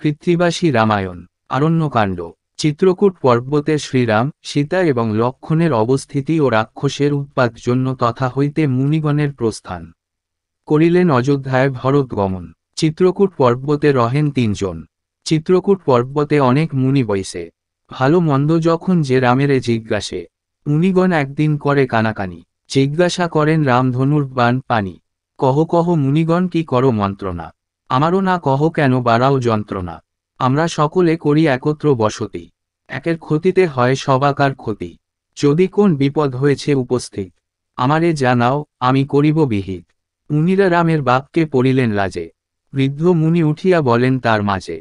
কৃত্রিবাসী রামায়ণ আরণ্যকাণ্ড চিত্রকূট পর্বতে শ্রীরাম সীতা এবং লক্ষণের অবস্থিতি ও রাক্ষসের উৎপাত জন্য তথা হইতে মুনিগণের প্রস্থান করিলেন অযোধ্যায় ভরত গমন চিত্রকূট পর্বতে রহেন তিনজন চিত্রকূট পর্বতে অনেক মুনি বৈশে ভালো মন্দ যখন যে রামেরে জিজ্ঞাসে মুনিগণ একদিন করে কানাকানি জিজ্ঞাসা করেন রামধনুর বান পানি কহ কহ মুনিগণ কি করো মন্ত্রণা আমারও না কহ কেন বাড়াও যন্ত্রণা আমরা সকলে করি একত্র বসতি একের ক্ষতিতে হয় সবাকার ক্ষতি যদি কোন বিপদ হয়েছে উপস্থিত আমারে জানাও আমি করিব বিহিত মুনিরা রামের বাপকে পড়িলেন লাজে বৃদ্ধ মুনি উঠিয়া বলেন তার মাঝে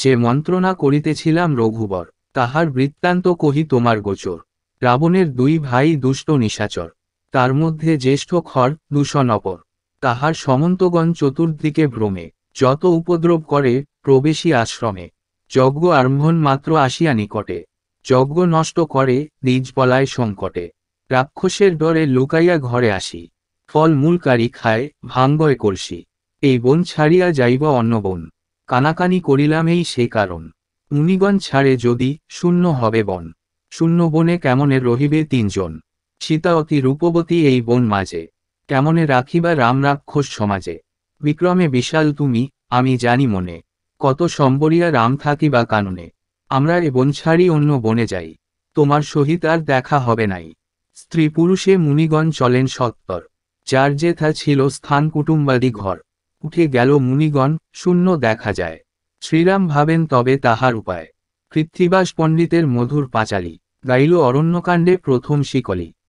যে মন্ত্রণা করিতেছিলাম রঘুবর তাহার বৃত্তান্ত কহি তোমার গোচর রাবণের দুই ভাই দুষ্ট নিশাচর তার মধ্যে জ্যেষ্ঠ খর দূষণ অপর তাহার সমন্তগণ চতুর্দিকে ভ্রমে যত উপদ্রব করে প্রবেশী আশ্রমে যজ্ঞ আরম্ভন মাত্র আসিয়া নিকটে যজ্ঞ নষ্ট করে নিজ বলায় সংকটে রাক্ষসের ডরে লুকাইয়া ঘরে আসি ফল মূলকারী খায় ভাঙ্গয় করসি এই বন ছাড়িয়া যাইব অন্য বন কানাকানি করিলাম এই সে কারণ মুনিগণ ছাড়ে যদি শূন্য হবে বন শূন্য বনে কেমনে রহিবে তিনজন সীতা অতি রূপবতী এই বন মাঝে কেমনে রাখিবা রাম রাক্ষস সমাজে বিক্রমে বিশাল তুমি আমি জানি মনে কত সম্বরিয়া রাম থাকি বা কাননে আমরা এ বন ছাড়ি অন্য বনে যাই তোমার সহিত আর দেখা হবে নাই স্ত্রী পুরুষে মুনিগণ চলেন সত্তর যার যেথা ছিল স্থান কুটুম্বাদি ঘর উঠে গেল মুনিগণ শূন্য দেখা যায় শ্রীরাম ভাবেন তবে তাহার উপায় কৃত্রিবাস পণ্ডিতের মধুর পাঁচালী গাইল অরণ্যকাণ্ডে প্রথম শিকলি